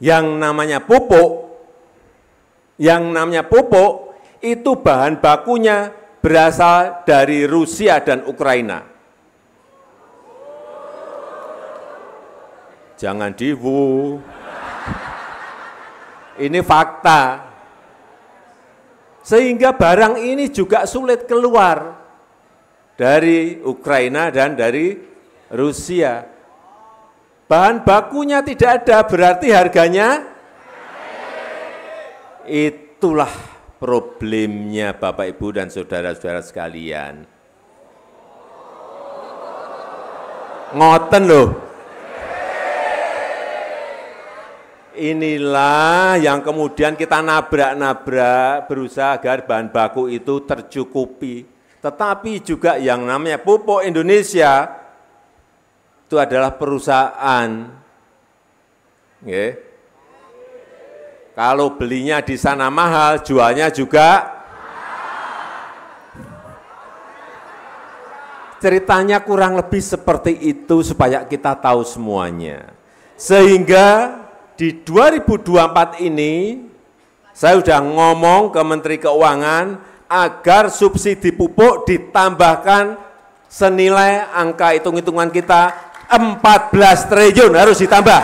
Yang namanya pupuk, yang namanya pupuk itu bahan bakunya berasal dari Rusia dan Ukraina. Jangan diwu. Ini fakta. Sehingga barang ini juga sulit keluar dari Ukraina dan dari Rusia. Bahan bakunya tidak ada, berarti harganya itulah problemnya Bapak Ibu dan saudara-saudara sekalian. Ngoten loh. Inilah yang kemudian kita nabrak-nabrak berusaha agar bahan baku itu tercukupi. Tetapi juga yang namanya pupuk Indonesia itu adalah perusahaan. Okay. Kalau belinya di sana mahal, jualnya juga Ceritanya kurang lebih seperti itu supaya kita tahu semuanya. Sehingga di 2024 ini saya sudah ngomong ke Menteri Keuangan agar subsidi pupuk ditambahkan senilai angka hitung-hitungan kita 14 triliun harus ditambah.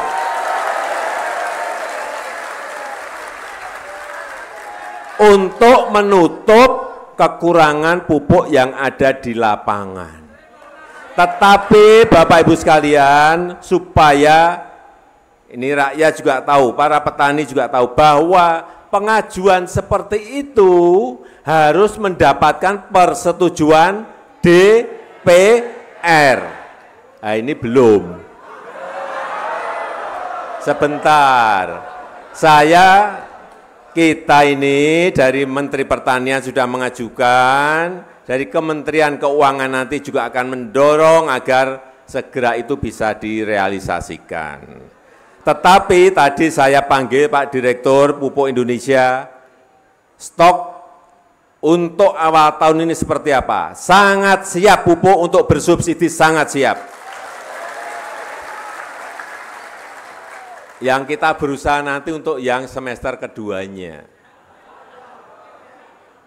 Untuk menutup kekurangan pupuk yang ada di lapangan. Tetapi Bapak Ibu sekalian, supaya ini rakyat juga tahu, para petani juga tahu bahwa pengajuan seperti itu harus mendapatkan persetujuan DPR. Nah, ini belum. Sebentar. Saya kita ini dari Menteri Pertanian sudah mengajukan, dari Kementerian Keuangan nanti juga akan mendorong agar segera itu bisa direalisasikan. Tetapi tadi saya panggil Pak Direktur Pupuk Indonesia, stok untuk awal tahun ini seperti apa? Sangat siap pupuk untuk bersubsidi, sangat siap. yang kita berusaha nanti untuk yang semester keduanya.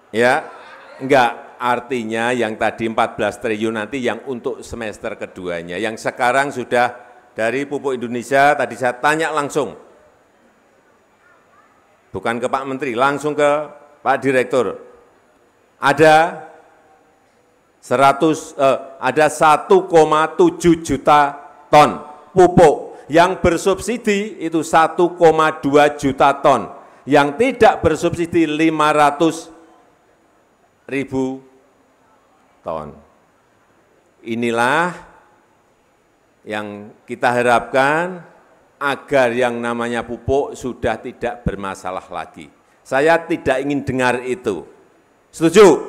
Ya, enggak artinya yang tadi 14 triliun nanti yang untuk semester keduanya. Yang sekarang sudah dari Pupuk Indonesia tadi saya tanya langsung. Bukan ke Pak Menteri, langsung ke Pak Direktur. Ada 100 eh, ada 1,7 juta ton pupuk yang bersubsidi itu 1,2 juta ton, yang tidak bersubsidi 500 ribu ton. Inilah yang kita harapkan agar yang namanya pupuk sudah tidak bermasalah lagi. Saya tidak ingin dengar itu. Setuju?